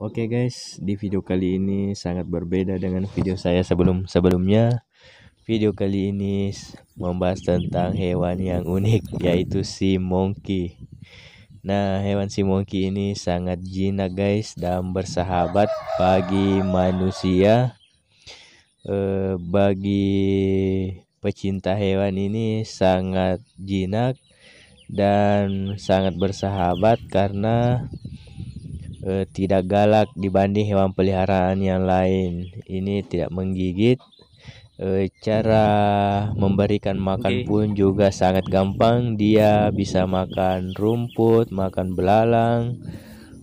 Oke okay guys, di video kali ini sangat berbeda dengan video saya sebelum-sebelumnya. Video kali ini membahas tentang hewan yang unik yaitu si monkey. Nah, hewan si monkey ini sangat jinak guys dan bersahabat bagi manusia. Eh, bagi pecinta hewan ini sangat jinak dan sangat bersahabat karena eh, tidak galak dibanding hewan peliharaan yang lain. Ini tidak menggigit. Eh, cara memberikan makan okay. pun juga sangat gampang. Dia bisa makan rumput, makan belalang,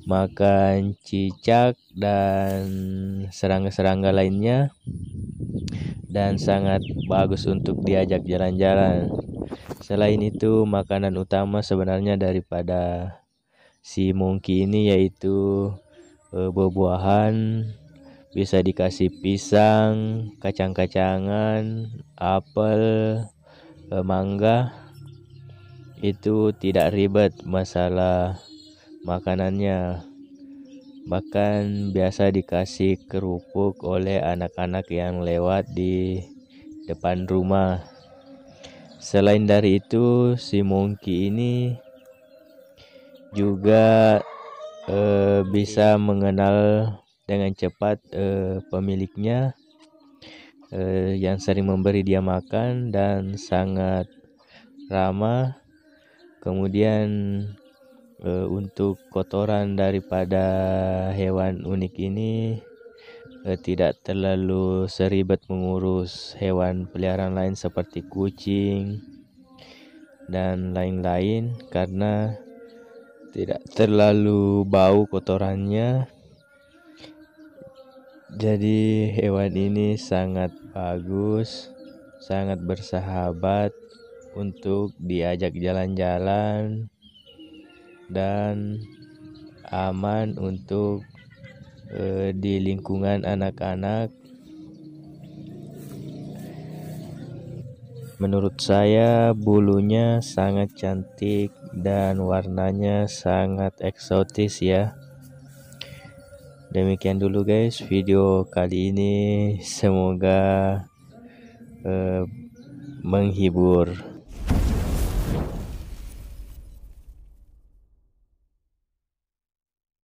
makan cicak dan serangga-serangga lainnya. Dan sangat bagus untuk diajak jalan-jalan. Selain itu, makanan utama sebenarnya daripada si monkey ini yaitu e, buah-buahan bisa dikasih pisang, kacang-kacangan, apel, e, mangga. Itu tidak ribet masalah makanannya. Bahkan biasa dikasih kerupuk oleh anak-anak yang lewat di depan rumah. Selain dari itu, si monkey ini juga eh, bisa mengenal dengan cepat eh, pemiliknya eh, yang sering memberi dia makan dan sangat ramah kemudian eh, untuk kotoran daripada hewan unik ini eh, tidak terlalu seribet mengurus hewan peliharaan lain seperti kucing dan lain-lain karena tidak terlalu bau kotorannya jadi hewan ini sangat bagus sangat bersahabat untuk diajak jalan-jalan dan aman untuk e, di lingkungan anak-anak menurut saya bulunya sangat cantik dan warnanya sangat eksotis ya demikian dulu guys video kali ini semoga uh, menghibur